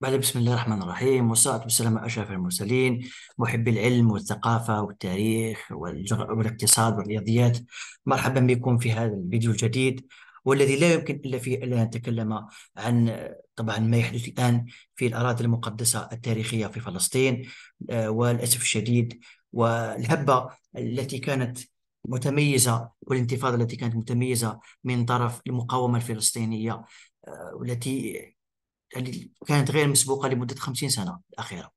بعد بسم الله الرحمن الرحيم والصلاة والسلام على أشرف المرسلين محبي العلم والثقافة والتاريخ والاقتصاد والرياضيات مرحبا بكم في هذا الفيديو الجديد والذي لا يمكن إلا فيه ألا نتكلم عن طبعا ما يحدث الآن في الأراضي المقدسة التاريخية في فلسطين آه، والأسف الشديد والهبة التي كانت متميزة والانتفاضة التي كانت متميزة من طرف المقاومة الفلسطينية آه، والتي يعني كانت غير مسبوقه لمده 50 سنه الاخيره.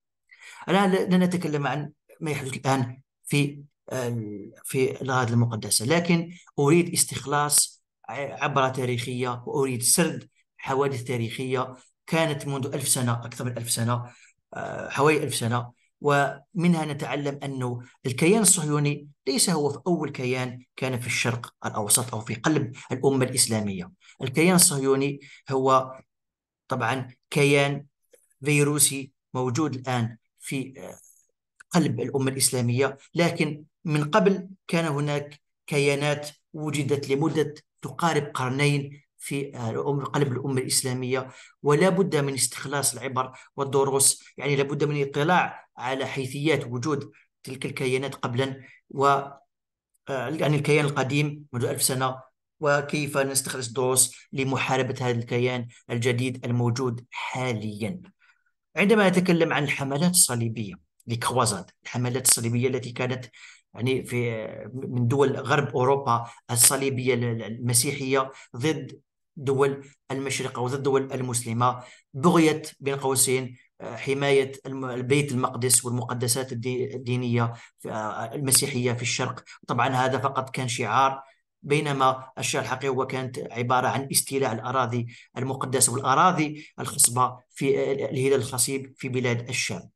الان لن نتكلم عن ما يحدث الان في آه، في الاراضي المقدسه، لكن اريد استخلاص عبره تاريخيه واريد سرد حوادث تاريخيه كانت منذ ألف سنه اكثر من ألف سنه آه، حوالي ألف سنه ومنها نتعلم أنه الكيان الصهيوني ليس هو في أول كيان كان في الشرق الأوسط أو في قلب الأمة الإسلامية الكيان الصهيوني هو طبعا كيان فيروسي موجود الآن في آه، قلب الأمة الإسلامية لكن من قبل كان هناك كيانات وجدت لمدة تقارب قرنين في آه، قلب الأمة الإسلامية ولا بد من استخلاص العبر والدروس يعني لا بد من الاطلاع على حيثيات وجود تلك الكيانات قبلا و آه، يعني الكيان القديم منذ ألف سنة وكيف نستخلص دروس لمحاربة هذا الكيان الجديد الموجود حاليا عندما نتكلم عن الحملات الصليبية لكوازاد الحملات الصليبية التي كانت يعني في من دول غرب أوروبا الصليبية المسيحية ضد دول المشرق أو ضد الدول المسلمة بغية بين قوسين آه، حماية البيت المقدس والمقدسات الدينية آه، المسيحية في الشرق طبعا هذا فقط كان شعار بينما الشيء الحقيقي هو كانت عبارة عن استيلاء الأراضي المقدسة والأراضي الخصبة في الهلال الخصيب في بلاد الشام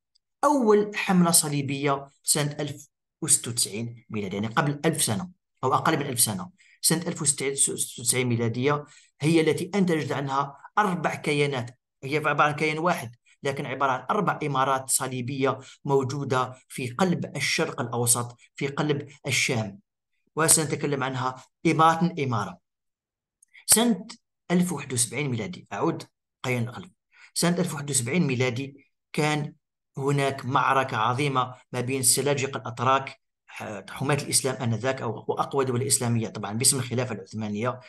أول حملة صليبية سنة 1096 ميلادية يعني قبل 1000 سنة أو أقل من 1000 سنة سنة 1096 ميلادية هي التي أنتجت عنها أربع كيانات هي عبارة عن كيان واحد لكن عبارة عن أربع إمارات صليبية موجودة في قلب الشرق الأوسط في قلب الشام وسنتكلم عنها إمارة إمارة سنة 1071 ميلادي أعود قيل الخلف سنة 1071 ميلادي كان هناك معركة عظيمة ما بين السلاجقة الأتراك حماة الإسلام آنذاك أو وأقوى دول الإسلامية طبعا باسم الخلافة العثمانية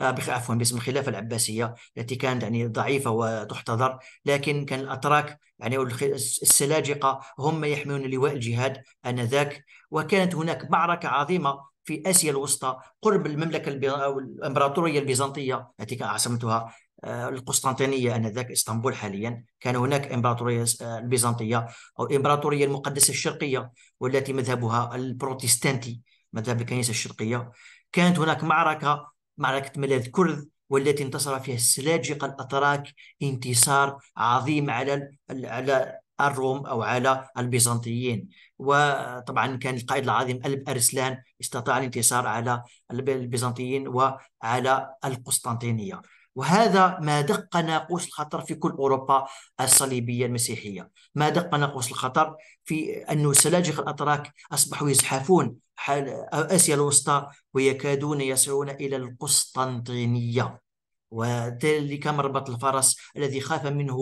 آه، عفوا باسم الخلافة العباسية التي كانت يعني ضعيفة وتحتضر لكن كان الأتراك يعني السلاجقة هم يحملون لواء الجهاد آنذاك وكانت هناك معركة عظيمة في اسيا الوسطى قرب المملكه الامبراطوريه البيزنطيه التي عاصمتها آه، القسطنطينيه انذاك اسطنبول حاليا كان هناك امبراطوريه آه، البيزنطيه او الامبراطوريه المقدسه الشرقيه والتي مذهبها البروتستانتي مذهب الكنيسه الشرقيه كانت هناك معركه معركه ملاذ كرذ والتي انتصر فيها السلاجقه الاتراك انتصار عظيم على على الروم أو على البيزنطيين وطبعا كان القائد العظيم ألب أرسلان استطاع الانتصار على البيزنطيين وعلى القسطنطينية وهذا ما دق ناقوس الخطر في كل أوروبا الصليبية المسيحية ما دق ناقوس الخطر في أن سلاجق الأتراك أصبحوا يزحفون حال آسيا الوسطى ويكادون يصلون إلى القسطنطينية وذلك مربط الفرس الذي خاف منه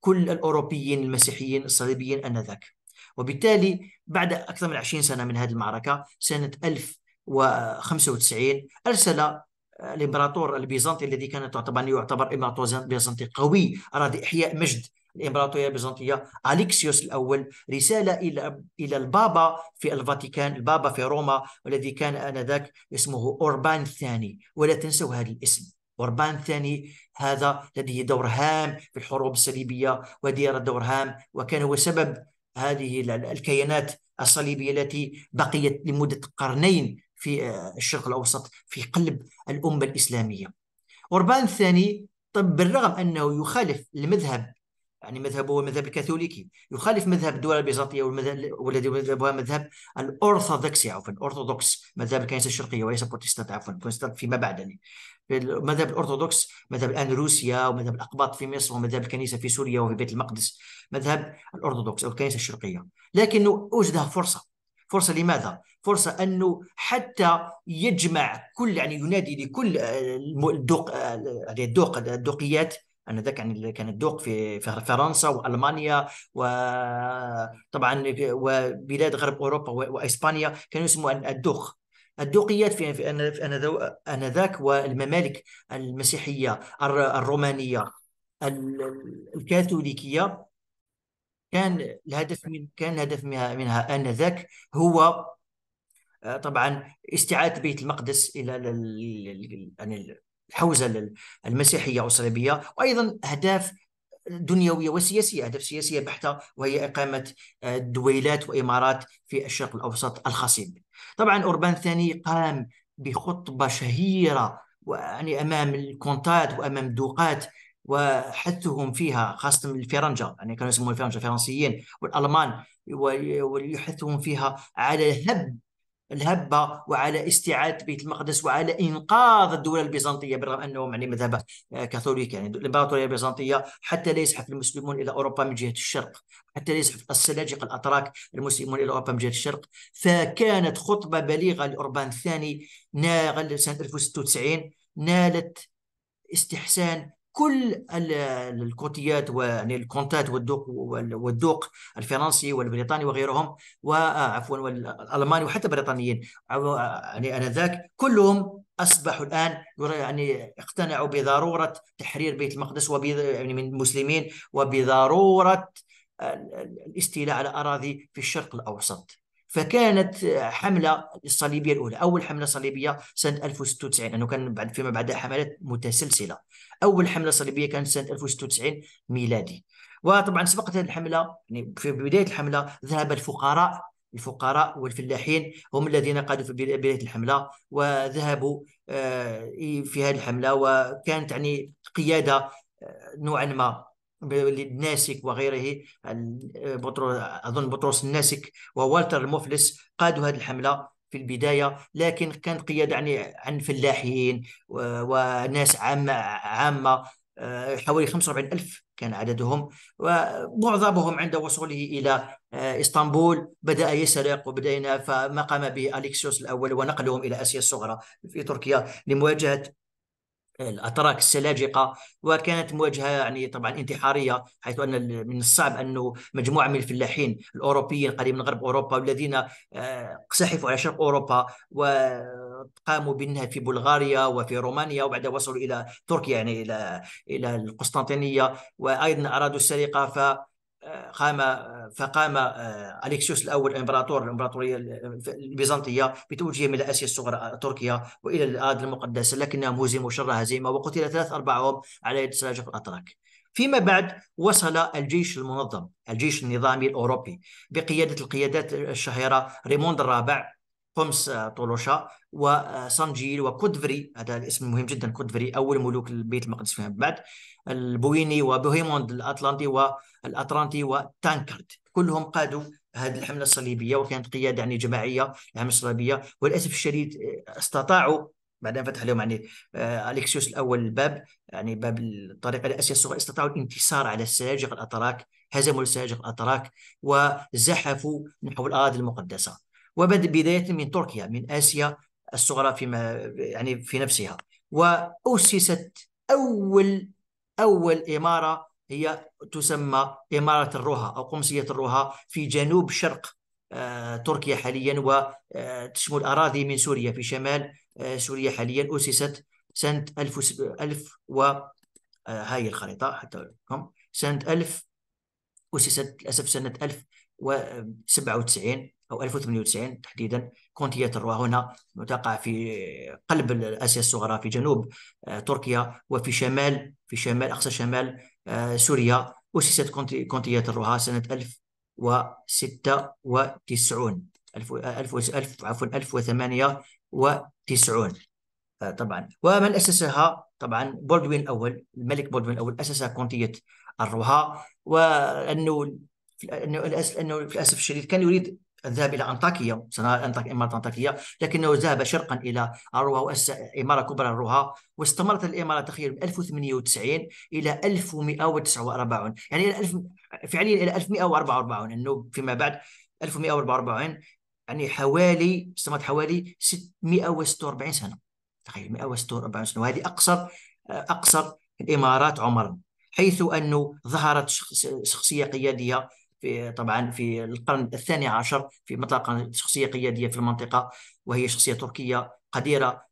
كل الأوروبيين المسيحيين الصليبيين آنذاك وبالتالي بعد أكثر من 20 سنة من هذه المعركة سنة 1095 أرسل الامبراطور البيزنطي الذي كان يعتبر يعتبر امبراطور بيزنطي قوي اراد احياء مجد الامبراطوريه البيزنطيه اليكسيوس الاول رساله الى الى البابا في الفاتيكان البابا في روما والذي كان انذاك اسمه اوربان الثاني ولا تنسوا هذا الاسم وربان الثاني هذا لديه دور هام في الحروب الصليبية ودير دور هام وكان هو سبب هذه الكيانات الصليبية التي بقيت لمدة قرنين في آه، الشرق الأوسط في قلب الأمة الإسلامية أوربان الثاني طب بالرغم أنه يخالف المذهب يعني مذهبه هو مذهب الكاثوليكي يخالف مذهب الدول البيزنطيه والمذهب والذي مذهبها مذهب الارثوذكسي عفوا الارثوذكس مذهب الكنيسه الشرقيه وليس بروتستانت عفوا البروتستانت فيما بعد يعني مذهب الارثوذكس مذهب الان روسيا ومذهب الاقباط في مصر ومذهب الكنيسه في سوريا وفي بيت المقدس مذهب الارثوذكس او الكنيسه الشرقيه لكنه وجدها فرصه فرصه لماذا؟ فرصه انه حتى يجمع كل يعني ينادي لكل آه، الدوق آه، يعني الدوق الدوقيات انا ذاك يعني كان الدوق في فرنسا والمانيا وطبعا وبلاد غرب اوروبا واسبانيا كانوا يسموا الدوق الدوقيات في انذاك والممالك المسيحيه الرومانيه الكاثوليكيه كان الهدف من كان الهدف منها, منها انذاك هو آه، طبعا استعاده بيت المقدس الى يعني الحوزه المسيحيه او الصليبيه وايضا اهداف دنيويه وسياسيه اهداف سياسيه بحته وهي اقامه آه، دويلات وامارات في الشرق الاوسط الخصيب. طبعا اوربان الثاني قام بخطبه شهيره يعني امام الكونتات وامام الدوقات وحثهم فيها خاصه الفرنجه يعني كانوا يسمون الفرنجه الفرنسيين والالمان ويحثهم فيها على هب الهبة وعلى استعادة بيت المقدس وعلى إنقاذ الدولة البيزنطية بالرغم أنهم يعني مذهب آه، كاثوليك يعني الإمبراطورية البيزنطية حتى لا يزحف المسلمون إلى أوروبا من جهة الشرق حتى لا يزحف السلاجقة الأتراك المسلمون إلى أوروبا من جهة الشرق فكانت خطبة بليغة لأوربان الثاني ناغل سنة 1096 نالت استحسان كل الكوتيات يعني الكونتات والدوق والدوق الفرنسي والبريطاني وغيرهم وعفوا آه، والالماني وحتى البريطانيين آه، يعني انذاك كلهم اصبحوا الان يعني اقتنعوا بضروره تحرير بيت المقدس يعني من المسلمين وبضروره الاستيلاء على اراضي في الشرق الاوسط فكانت حمله الصليبيه الاولى اول حمله صليبيه سنه 1096 لانه كان بعد فيما بعد حملات متسلسله اول حمله صليبيه كانت سنه 1096 ميلادي وطبعا سبقت هذه الحمله يعني في بدايه الحمله ذهب الفقراء الفقراء والفلاحين هم الذين قادوا في بدايه الحمله وذهبوا آه، في هذه الحمله وكانت يعني قياده آه، نوعا ما الناسك وغيره اظن بطرس الناسك ووالتر المفلس قادوا هذه الحمله في البدايه لكن كانت قياده عن يعني عن فلاحين وناس عامه عامه آه، حوالي 45 ألف كان عددهم ومعظمهم عند وصوله إلى آه، إسطنبول بدأ يسرق وبدأنا فما قام به أليكسيوس الأول ونقلهم إلى آسيا الصغرى في تركيا لمواجهة الاتراك السلاجقه وكانت مواجهه يعني طبعا انتحاريه حيث ان من الصعب انه مجموعه من الفلاحين الاوروبيين قريب من غرب اوروبا والذين اقتحفوا آه، على شرق اوروبا وقاموا بالنهب في بلغاريا وفي رومانيا وبعد وصلوا الى تركيا يعني الى الى القسطنطينيه وايضا ارادوا السرقه ف قام فقام آه، اليكسيوس الاول الامبراطور الامبراطوريه البيزنطيه بتوجيه من اسيا الصغرى آه، تركيا والى الارض المقدسه لكنهم هزموا شر هزيمه وقتل ثلاث ارباعهم على يد سلاجق الاتراك. فيما بعد وصل الجيش المنظم الجيش النظامي الاوروبي بقياده القيادات الشهيره ريموند الرابع قمص آه، طولوشا وسانجيل آه، وكودفري هذا الاسم مهم جدا كودفري اول ملوك البيت المقدس فيما بعد البويني وبوهيموند الاطلنطي والاطرانتي وتانكارد كلهم قادوا هذه الحمله الصليبيه وكانت قياده يعني جماعيه الحمله الصليبيه وللاسف الشديد آه، استطاعوا بعد ان فتح لهم يعني الكسيوس الاول الباب يعني باب الطريق الى اسيا الصغرى استطاعوا الانتصار على السلاجق الاتراك هزموا السلاجق الاتراك وزحفوا نحو الاراضي المقدسه وبدا بدايه من تركيا من آسيا الصغرى فيما يعني في نفسها وأسست أول أول إمارة هي تسمى إمارة الروها أو قمصية الروها في جنوب شرق آه، تركيا حاليا وتشمل آه، أراضي من سوريا في شمال آه، سوريا حاليا أسست سنة 1000 1000 و هاي الخريطة حتى لكم سنة 1000 أسست للأسف سنة 1097 او 1098 تحديدا كونتياتر هنا تقع في قلب اسيا الصغرى في جنوب آه، تركيا وفي شمال في شمال اقصى شمال آه، سوريا اسست كونتيه الرها سنه 1096 1000 1000 عفوا 1098 آه، طبعا ومن اسسها طبعا بولدوين الاول الملك بولدوين الاول اسس كونتيه الروها وانه انه للاسف الشديد كان يريد الذهاب الى انطاكيا اماره انطاكيا لكنه ذهب شرقا الى اروها واسس اماره كبرى اروها واستمرت الاماره تخيل من 1098 الى 1149 يعني الى 1000 فعليا الى 1144 انه فيما بعد 1144 يعني حوالي استمرت حوالي 646 سنه تخيل 146 سنه وهذه اقصر اقصر الامارات عمرا حيث انه ظهرت شخصيه قياديه في طبعا في القرن الثاني عشر في مطلقة شخصية قيادية في المنطقة وهي شخصية تركية قديرة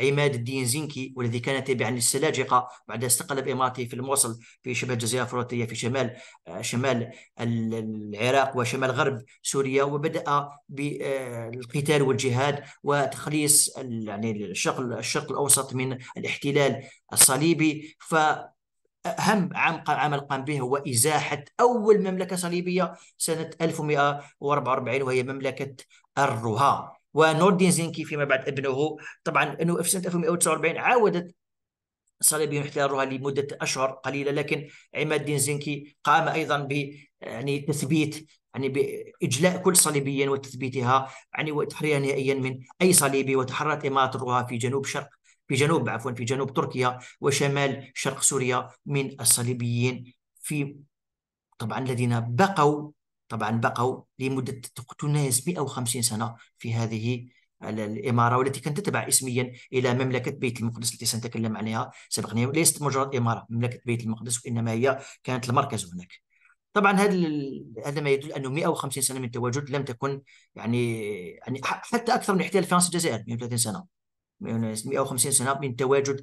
عماد الدين زنكي والذي كان تابعا للسلاجقة بعد استقل بإماراته في الموصل في شبه الجزيرة الفراتية في شمال شمال العراق وشمال غرب سوريا وبدأ بالقتال والجهاد وتخليص يعني الشرق الشرق الأوسط من الاحتلال الصليبي ف أهم عمل قام به هو إزاحة أول مملكة صليبية سنة 1144 وهي مملكة الرها ونوردين زينكي فيما بعد ابنه طبعا انه في سنه 1149 عاودت صليبيون احتلالها لمده اشهر قليله لكن عماد الدين زنكي قام ايضا ب يعني تثبيت يعني باجلاء كل صليبيين وتثبيتها يعني وتحريرها نهائيا من اي صليبي وتحررت اماره الرها في جنوب شرق في جنوب عفوا في جنوب تركيا وشمال شرق سوريا من الصليبيين في طبعا الذين بقوا طبعا بقوا لمدة تناهز 150 سنة في هذه الإمارة والتي كانت تتبع اسميا إلى مملكة بيت المقدس التي سنتكلم عنها سبقا ليست مجرد إمارة مملكة بيت المقدس وإنما هي كانت المركز هناك طبعا هذا هذا ما يدل انه 150 سنه من التواجد لم تكن يعني يعني حتى اكثر من احتلال فرنسا الجزائر 130 سنه 150 يعني سنه من تواجد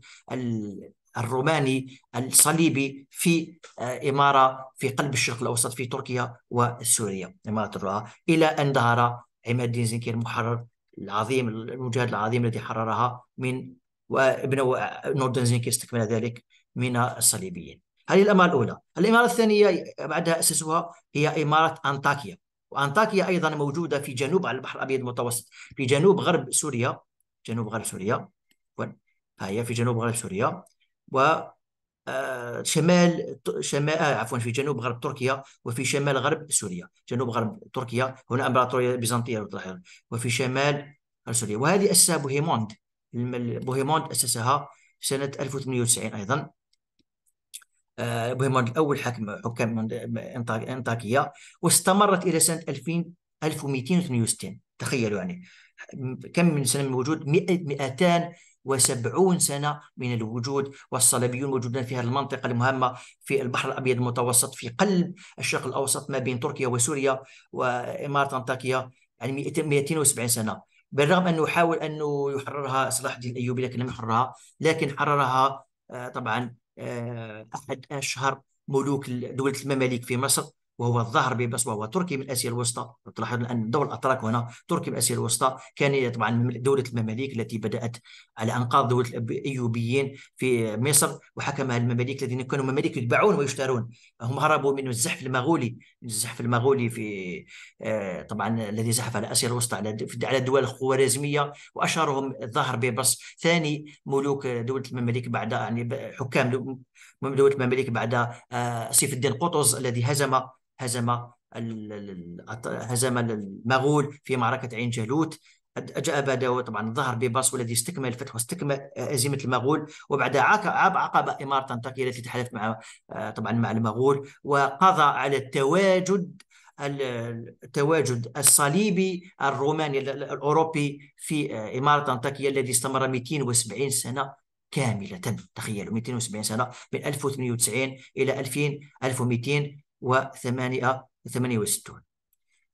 الروماني الصليبي في آه، اماره في قلب الشرق الاوسط في تركيا وسوريا اماره الرؤى الى ان ظهر عماد الدين زنكي المحرر العظيم المجاهد العظيم الذي حررها من وابنه نوردن زنكي استكمل ذلك من الصليبيين هذه الاماره الاولى الاماره الثانيه بعدها اسسها هي اماره انطاكيا وانطاكيا ايضا موجوده في جنوب على البحر الابيض المتوسط في جنوب غرب سوريا جنوب غرب سوريا فهي في جنوب غرب سوريا و آه، شمال شمال آه، عفوا في جنوب غرب تركيا وفي شمال غرب سوريا جنوب غرب تركيا هنا امبراطوريه بيزنطيه وفي شمال سوريا وهذه اسسها بوهيموند بوهيموند اسسها سنه 1890 ايضا آه، بوهيموند الاول حكم حكام انطاكيه واستمرت الى سنه 2000 1262 تخيلوا يعني كم من سنة من الوجود 270 سنة من الوجود والصليبيون موجودين في هذه المنطقة المهمة في البحر الأبيض المتوسط في قلب الشرق الأوسط ما بين تركيا وسوريا وإمارة أنطاكيا يعني 270 سنة بالرغم أنه حاول أنه يحررها صلاح الدين الأيوبي لكن لم يحررها لكن حررها آه، طبعا آه، أحد أشهر ملوك دولة المماليك في مصر وهو الظهر بيبس وهو تركي من اسيا الوسطى تلاحظ ان دور الاتراك هنا تركي من اسيا الوسطى كان طبعا دوله المماليك التي بدات على انقاض دوله الايوبيين في مصر وحكمها المماليك الذين كانوا مماليك يتباعون ويشترون هم هربوا من الزحف المغولي الزحف المغولي في آه، طبعا الذي زحف على اسيا الوسطى على على الدول الخوارزميه واشهرهم الظهر بيبس ثاني ملوك دوله المماليك بعد يعني حكام دوله المماليك بعد آه، سيف الدين قطز الذي هزم هزم هزم المغول في معركة عين جالوت جاء بعد طبعا ظهر بباص والذي استكمل الفتح واستكمل هزيمه آه، المغول وبعد عقب عقب إمارة أنطاكية التي تحالف مع آه، طبعا مع المغول وقضى على التواجد التواجد الصليبي الروماني الأوروبي في آه، إمارة أنطاكية الذي استمر 270 سنة كاملة تخيلوا 270 سنة من 1890 إلى 2000 1200 1868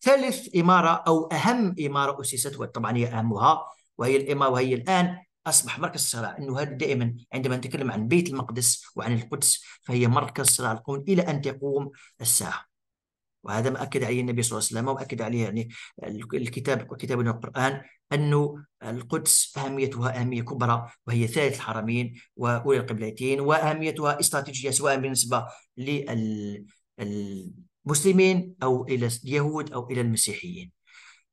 ثالث إمارة أو أهم إمارة أسست وطبعا هي أهمها وهي الإمارة وهي الآن أصبح مركز الصلاة أنه هذا دائما عندما نتكلم عن بيت المقدس وعن القدس فهي مركز صراع القوم إلى أن تقوم الساعة وهذا ما أكد عليه النبي صلى الله عليه وسلم وأكد عليه يعني الكتاب وكتاب القرآن أنه القدس أهميتها أهمية كبرى وهي ثالث الحرمين وأولي القبلتين وأهميتها استراتيجية سواء بالنسبة لل المسلمين أو إلى اليهود أو إلى المسيحيين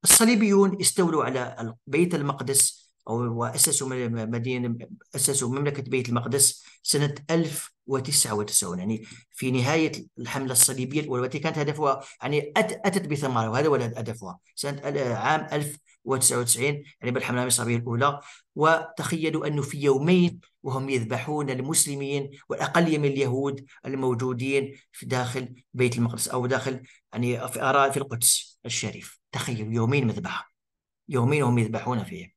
الصليبيون استولوا على بيت المقدس أو وأسسوا مدينة أسسوا مملكة بيت المقدس سنة 1000 1999 يعني في نهاية الحملة الصليبية والتي كانت هدفها يعني أتت بثمره وهذا هو هدفها سنة عام 1099 يعني بالحملة المصرية الأولى وتخيلوا أنه في يومين وهم يذبحون المسلمين والأقلية من اليهود الموجودين في داخل بيت المقدس أو داخل يعني في أراء في القدس الشريف تخيلوا يومين مذبحة يومين وهم يذبحون فيه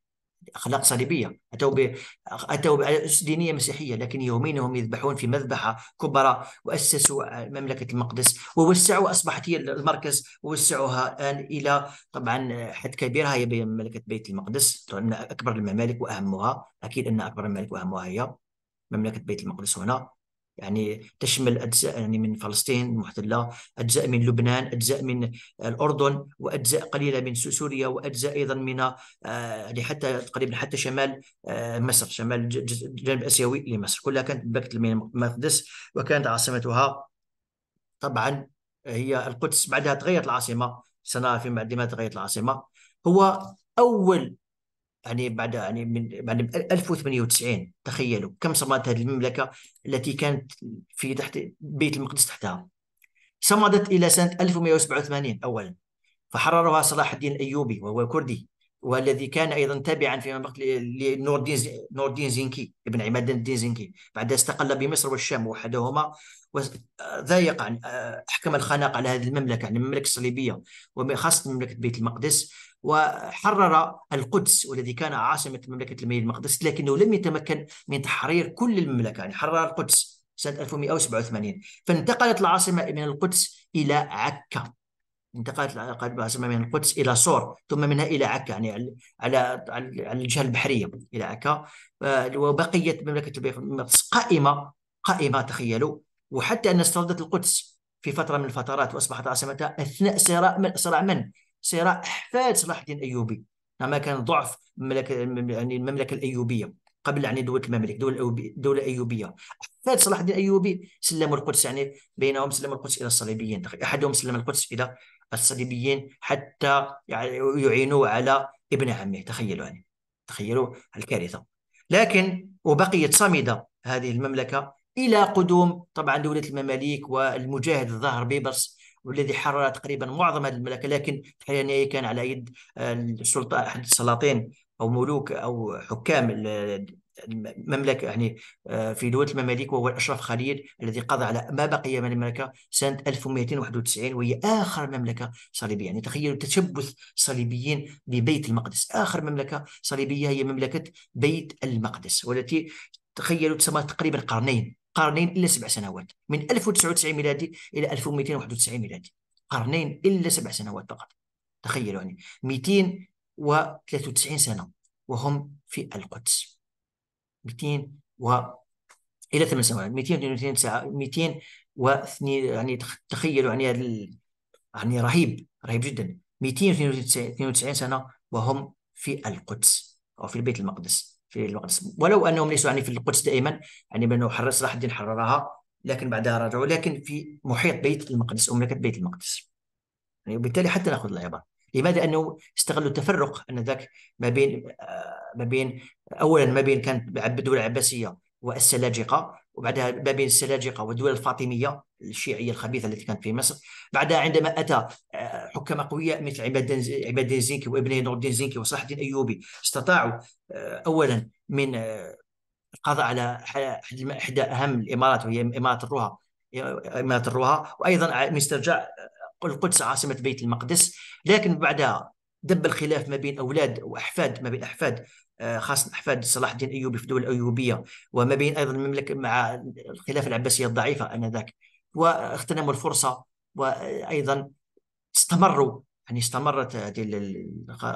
اخلاق صليبيه اتوا ب... اتوا باسس دينيه مسيحيه لكن يومين هم يذبحون في مذبحه كبرى واسسوا مملكه المقدس ووسعوا اصبحت هي المركز ووسعوها الان الى طبعا حد كبيرها هي مملكه بيت المقدس اكبر الممالك واهمها اكيد ان اكبر الممالك واهمها هي مملكه بيت المقدس هنا يعني تشمل اجزاء يعني من فلسطين المحتله، اجزاء من لبنان، اجزاء من الاردن، واجزاء قليله من سوريا، واجزاء ايضا من آه، يعني حتى تقريبا حتى شمال آه، مصر، شمال الجانب الاسيوي لمصر، كلها كانت بكت المقدس وكانت عاصمتها طبعا هي القدس، بعدها تغيرت العاصمه سنه فيما بعد ما تغيرت العاصمه، هو اول يعني بعد يعني من بعد 1098 تخيلوا كم صمدت هذه المملكه التي كانت في تحت بيت المقدس تحتها صمدت الى سنه 1187 اولا فحررها صلاح الدين الايوبي وهو كردي والذي كان ايضا تابعا في وقت لنور الدين نور الدين زنكي ابن عماد الدين زنكي بعد استقل بمصر والشام وحدهما ضايق يعني آه، احكم الخناق على هذه المملكه يعني المملكه الصليبيه وخاصه مملكه بيت المقدس وحرر القدس والذي كان عاصمة مملكة الميل المقدس لكنه لم يتمكن من تحرير كل المملكة يعني حرر القدس سنة 1187 فانتقلت العاصمة من القدس إلى عكا انتقلت العاصمة من القدس إلى صور ثم منها إلى عكا يعني على على الجهة البحرية إلى عكا آه، وبقيت مملكة المقدس قائمة قائمة تخيلوا وحتى أن استردت القدس في فترة من الفترات وأصبحت عاصمتها أثناء صراع من صراع من سيرى احفاد صلاح الدين الايوبي لما كان ضعف المملكه يعني المملكه الايوبيه قبل يعني دوله الممالك دوله دوله الايوبيه احفاد صلاح الدين الايوبي سلموا القدس يعني بينهم سلموا القدس الى الصليبيين احدهم سلم القدس الى الصليبيين حتى يعني يعينوا على ابن عمه تخيلوا يعني تخيلوا الكارثه لكن وبقيت صامده هذه المملكه الى قدوم طبعا دوله المماليك والمجاهد الظاهر بيبرس والذي حرر تقريبا معظم هذه المملكه لكن التحرير النهائي كان على يد آه، السلطه احد السلاطين او ملوك او حكام المملكه يعني آه، في دوله المماليك وهو الاشرف خليل الذي قضى على ما بقي من المملكه سنه 1291 وهي اخر مملكه صليبيه يعني تخيلوا تشبث الصليبيين ببيت المقدس اخر مملكه صليبيه هي مملكه بيت المقدس والتي تخيلوا تسمى تقريبا قرنين قرنين الا سبع سنوات من 1099 ميلادي الى 1291 ميلادي قرنين الا سبع سنوات فقط تخيلوا يعني 293 سنه وهم في القدس 200 و الى ثمان سنوات 292 ساعه 200 و يعني تخيلوا يعني هذا ال... يعني رهيب رهيب جدا 292 سنه وهم في القدس او في البيت المقدس في القدس ولو انهم ليسوا يعني في القدس دائما يعني بانه حرس راح الدين حررها لكن بعدها رجعوا لكن في محيط بيت المقدس او مملكه بيت المقدس يعني وبالتالي حتى ناخذ العبر لماذا انه استغلوا التفرق ان ذاك ما بين آه، ما بين اولا ما بين كانت الدوله العباسيه والسلاجقه وبعدها ما بين السلاجقه والدول الفاطميه الشيعيه الخبيثه التي كانت في مصر بعدها عندما اتى حكام اقوياء مثل عباد عباد زنكي وابن نور الدين زنكي وصلاح الدين ايوبي استطاعوا آه، اولا من القضاء آه، على احدى اهم الامارات وهي اماره الروها آه، اماره الروها وايضا من استرجاع القدس عاصمه بيت المقدس لكن بعدها دب الخلاف ما بين اولاد واحفاد ما بين احفاد خاصة أحفاد صلاح الدين الأيوبي في الدولة الأيوبية وما بين أيضا المملكة مع الخلافة العباسية الضعيفة آنذاك واغتنموا الفرصة وأيضا استمروا يعني استمرت هذه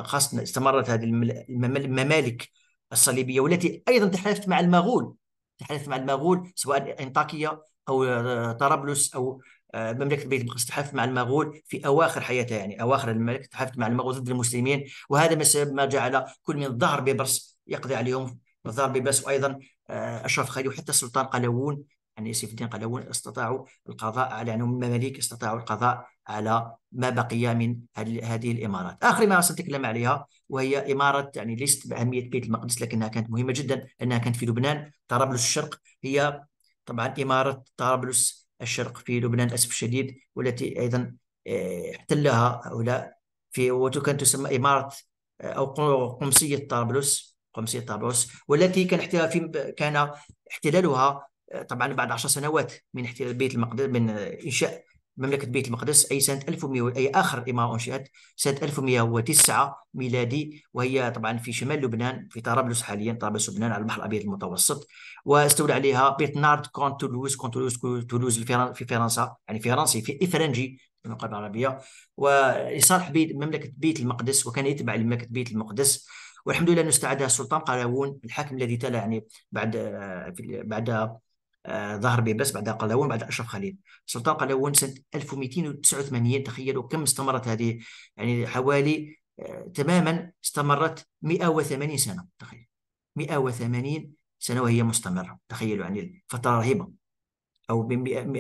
خاصة استمرت هذه الممالك الصليبية والتي أيضا تحالفت مع المغول تحالفت مع المغول سواء أنطاكية أو آه، طرابلس أو آه، مملكة بيت المقدس تحالفت مع المغول في أواخر حياتها يعني أواخر الملك تحالفت مع المغول ضد المسلمين وهذا ما سبب ما جعل كل من ظهر ببرس يقضي عليهم ظهر ببرس وأيضا آه، أشرف خالي وحتى السلطان قلاوون عن سيف الدين قلاوون استطاعوا القضاء على يعني المماليك استطاعوا القضاء على ما بقي من هذه الامارات اخر ما سنتكلم عليها وهي اماره يعني ليست باهميه بيت المقدس لكنها كانت مهمه جدا انها كانت في لبنان طرابلس الشرق هي طبعا اماره طرابلس الشرق في لبنان للاسف الشديد والتي ايضا آه، احتلها هؤلاء في وكانت تسمى اماره آه، او قمصيه طرابلس قمصيه طرابلس والتي كان احتلال كان احتلالها طبعا بعد 10 سنوات من احتلال بيت المقدس من انشاء مملكه بيت المقدس اي سنه 1100 اي اخر اماره انشئت سنه 1109 ميلادي وهي طبعا في شمال لبنان في طرابلس حاليا طرابلس لبنان على البحر الابيض المتوسط واستولى عليها بيتنارد كونت تولوز كونت تولوز تولوز في فرنسا يعني فرنسي في افرنجي المملكه العربيه ولصالح بيت مملكه بيت المقدس وكان يتبع لمملكه بيت المقدس والحمد لله انه استعادها السلطان قلاوون الحاكم الذي تلا يعني بعد آه، بعد آه، ظهر بيباس بعد قلاوون بعد اشرف خليل سلطان قلاوون سنه 1289 تخيلوا كم استمرت هذه يعني حوالي آه، تماما استمرت 180 سنه تخيل 180 سنه وهي مستمره تخيلوا يعني فتره رهيبه او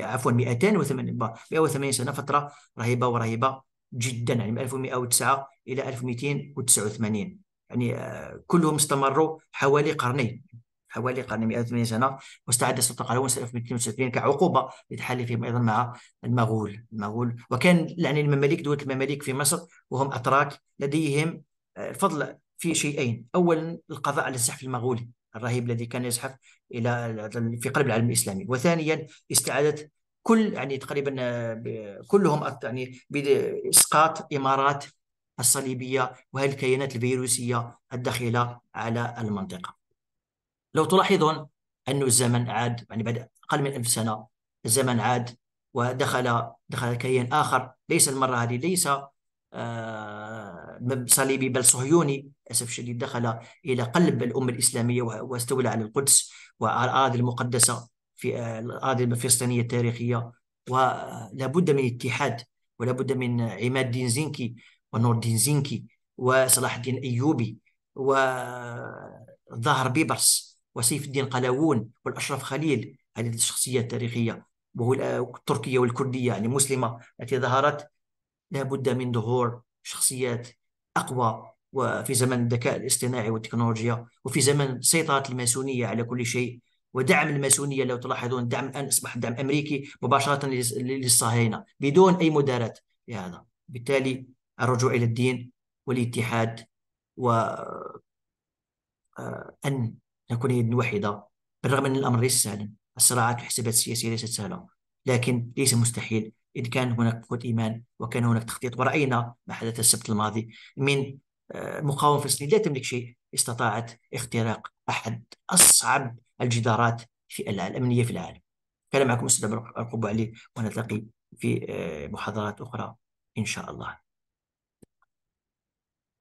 عفوا 280 180 سنه فتره رهيبه ورهيبه جدا يعني من 1109 الى 1289 يعني آه، كلهم استمروا حوالي قرنين حوالي قرن 180 سنه واستعد سلطان قلاوون سنه 1972 كعقوبه لتحالفهم ايضا مع المغول المغول وكان يعني المماليك دوله المماليك في مصر وهم اتراك لديهم الفضل آه، في شيئين اولا القضاء على الزحف المغولي الرهيب الذي كان يزحف الى في قلب العالم الاسلامي وثانيا استعاده كل يعني تقريبا آه، كلهم يعني باسقاط امارات الصليبيه وهذه الكيانات الفيروسيه الداخله على المنطقه لو تلاحظون أن الزمن عاد يعني بعد أقل من ألف سنة الزمن عاد ودخل دخل كيان آخر ليس المرة هذه ليس آه، صليبي بل صهيوني للأسف الشديد دخل إلى قلب الأمة الإسلامية واستولى على القدس وعلى الأراضي المقدسة في آه، الأراضي الفلسطينية التاريخية ولا آه، بد من اتحاد ولا بد من عماد الدين زنكي ونور الدين زنكي وصلاح الدين أيوبي وظهر بيبرس وسيف الدين قلاوون والأشرف خليل هذه الشخصيات التاريخية وهو التركية والكردية يعني مسلمة التي ظهرت لابد من ظهور شخصيات أقوى وفي زمن الذكاء الاصطناعي والتكنولوجيا وفي زمن سيطرة الماسونية على كل شيء ودعم الماسونية لو تلاحظون دعم الآن أصبح دعم أمريكي مباشرة للصهاينة بدون أي مداراة لهذا بالتالي الرجوع إلى الدين والاتحاد و آه، ان نكون يد واحدة بالرغم أن الأمر ليس سهلا الصراعات والحسابات السياسية ليست سهلة لكن ليس مستحيل إن كان هناك قوة إيمان وكان هناك تخطيط ورأينا ما حدث السبت الماضي من آه، مقاومة فلسطينية لا تملك شيء استطاعت اختراق أحد أصعب الجدارات في الأمنية في العالم كان معكم أستاذ القبو علي ونلتقي في آه، محاضرات أخرى إن شاء الله